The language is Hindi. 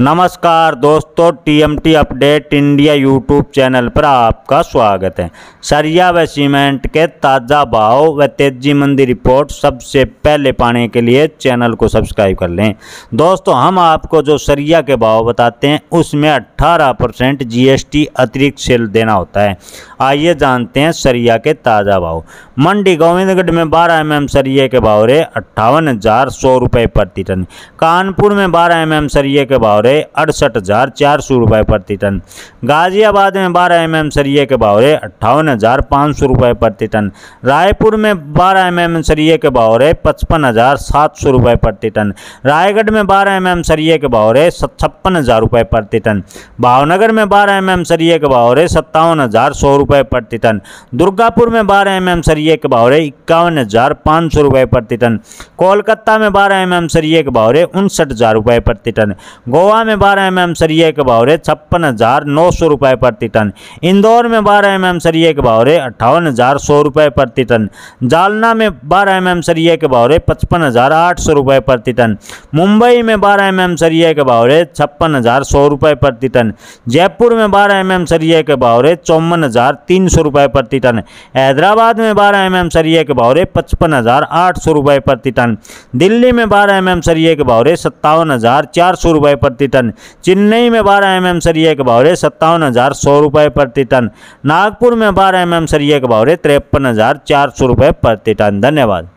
नमस्कार दोस्तों TMT update India YouTube channel पर आपका स्वागत है सरिया व सीमेंट के ताज़ा भाव व तेजी मंदी रिपोर्ट सबसे पहले पाने के लिए चैनल को सब्सक्राइब कर लें दोस्तों हम आपको जो सरिया के भाव बताते हैं उसमें 18 परसेंट जी अतिरिक्त सेल देना होता है आइए जानते हैं सरिया के ताज़ा भाव मंडी गोविंदगढ़ में बारह एम एम सरिये के भाव रहे अट्ठावन हज़ार सौ रुपये प्रति टन कानपुर में बारह एम एम सरिए के भाव रहे अड़सठ हज़ार चार सौ रुपये प्रति टन गाजियाबाद में बारह एम एम सरिये के भाव रहे अट्ठावन हज़ार पाँच सौ रुपये प्रति टन रायपुर में बारह एम एम सरिये के भाव रहे पचपन हज़ार सात सौ रुपये प्रति टन रायगढ़ में बारह एम एम सरिये के भाव रहे छप्पन हज़ार रुपये प्रति टन भावनगर में बारह एम एम सरिये के भाव रहे सत्तावन हज़ार सौ रुपये प्रति टन दुर्गापुर में बारह एम एम सरिये के भाव रहे इक्यावन हज़ार पाँच सौ रुपये प्रति टन कोलकाता में बारह एम एम सरिये के भाव रहे उनसठ हज़ार रुपये प्रति टन गोवा महोबा में बारह एम एम सरिये के भाव रहे छप्पन हज़ार नौ सौ रुपये प्रति टन इंदौर में बारह एम एम सरिये के भाव रहे अट्ठावन हज़ार सौ रुपये प्रति टन जालना में बारह एम एम सरिये के भाव रहे पचपन हज़ार आठ सौ रुपये प्रति टन मुंबई में बारह एम एम सरिये के भाव रहे छप्पन हज़ार सौ रुपये प्रति टन जयपुर में बारह एम एम सरिये के भाव रहे चौवन हज़ार तीन सौ रुपये प्रति टन हैदराबाद में बारह एम एम सरिये के भाव रहे पचपन हज़ार आठ सौ रुपये प्रति टन दिल्ली में बारह एम एम सरिये के भाव रहे सत्तावन हज़ार चार सौ रुपये प्रति प्रति टन चेन्नई में बारह एम एम सरिये के भाव रहे सत्तावन हज़ार सौ रुपये प्रति टन नागपुर में बारह एम एम सरिये के भाव रहे तिरपन हज़ार चार सौ रुपये प्रति टन धन्यवाद